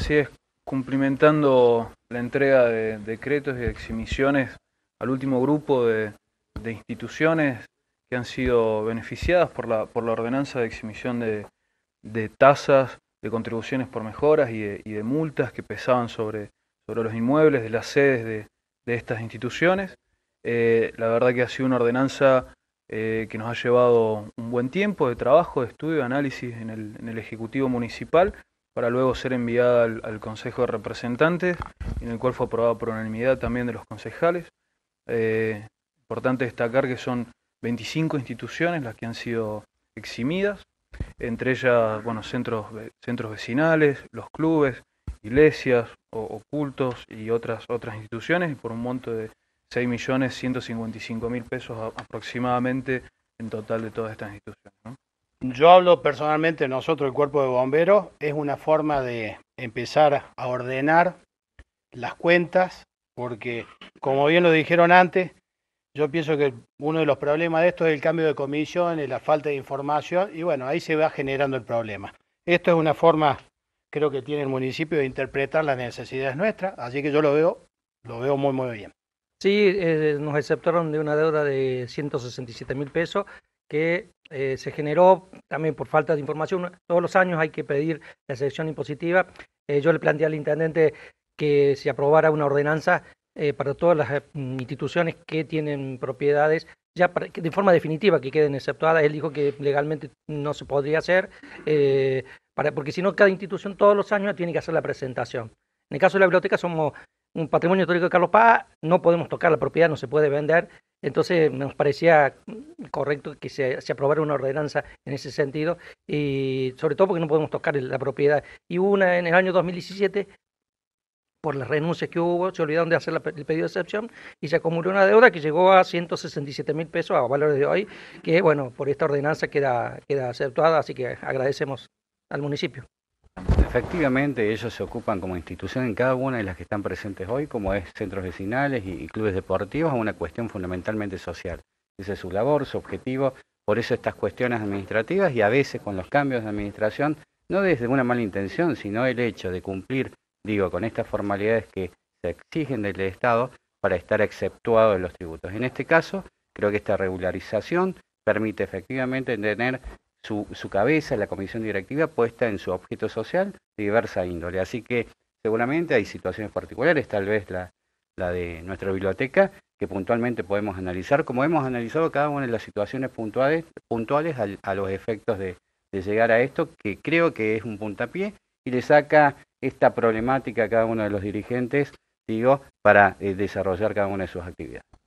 así es, cumplimentando la entrega de decretos y exhibiciones al último grupo de, instituciones que han sido beneficiadas por la, ordenanza de exhibición de, tasas, de contribuciones por mejoras y de, multas que pesaban sobre, los inmuebles de las sedes de, estas instituciones. Eh, la verdad que ha sido una ordenanza eh, que nos ha llevado un buen tiempo de trabajo, de estudio, de análisis en el Ejecutivo Municipal para luego ser enviada al, Consejo de Representantes, en el cual fue aprobada por unanimidad también de los concejales. Eh, importante destacar que son 25 instituciones las que han sido eximidas, entre ellas, bueno, centros, eh, centros vecinales, los clubes, iglesias o, cultos y otras, otras instituciones, por un monto de 6.155.000 pesos aproximadamente en total de todas estas instituciones. Yo hablo personalmente, nosotros el cuerpo de bomberos, es una forma de empezar a ordenar las cuentas, porque como bien lo dijeron antes, yo pienso que uno de los problemas de esto es el cambio de comisiones, la falta de información, y bueno, ahí se va generando el problema. Esto es una forma, creo que tiene el municipio, de interpretar las necesidades nuestras, así que yo lo veo, lo veo muy, muy bien. Sí, eh, nos aceptaron de una deuda de 167 mil pesos que eh, se generó también por falta de información. Todos los años hay que pedir la sección impositiva. Eh, yo le planteé al intendente que se aprobara una ordenanza eh, para todas las mm, instituciones que tienen propiedades, ya de forma definitiva que queden exceptuadas. Él dijo que legalmente no se podría hacer, para, porque si no, cada institución todos los años tiene que hacer la presentación. En el caso de la biblioteca somos un patrimonio histórico de Carlos Paz, no podemos tocar la propiedad, no se puede vender. Entonces nos parecía correcto que se, aprobara una ordenanza en ese sentido, y sobre todo porque no podemos tocar la propiedad. Y una en el año 2017, por las renuncias que hubo, se olvidaron de hacer el pedido de excepción y se acumuló una deuda que llegó a 167 mil pesos a valores de hoy, que bueno, por esta ordenanza queda, queda aceptada, así que agradecemos al municipio. Efectivamente, ellos se ocupan como institución en cada una de las que están presentes hoy, como es centros vecinales y, clubes deportivos, una cuestión fundamentalmente social. Esa es su labor, su objetivo, por eso estas cuestiones administrativas y a veces con los cambios de administración, no desde una mala intención, sino el hecho de cumplir, digo, con estas formalidades que se exigen del Estado para estar exceptuado de los tributos. En este caso, creo que esta regularización permite efectivamente tener su, cabeza, la comisión directiva, puesta en su objeto social de diversa índole. Así que seguramente hay situaciones particulares, tal vez la, de nuestra biblioteca, que puntualmente podemos analizar, como hemos analizado cada una de las situaciones puntuales, a los efectos de, llegar a esto, que creo que es un puntapié y le saca esta problemática a cada uno de los dirigentes, digo, para eh, desarrollar cada una de sus actividades.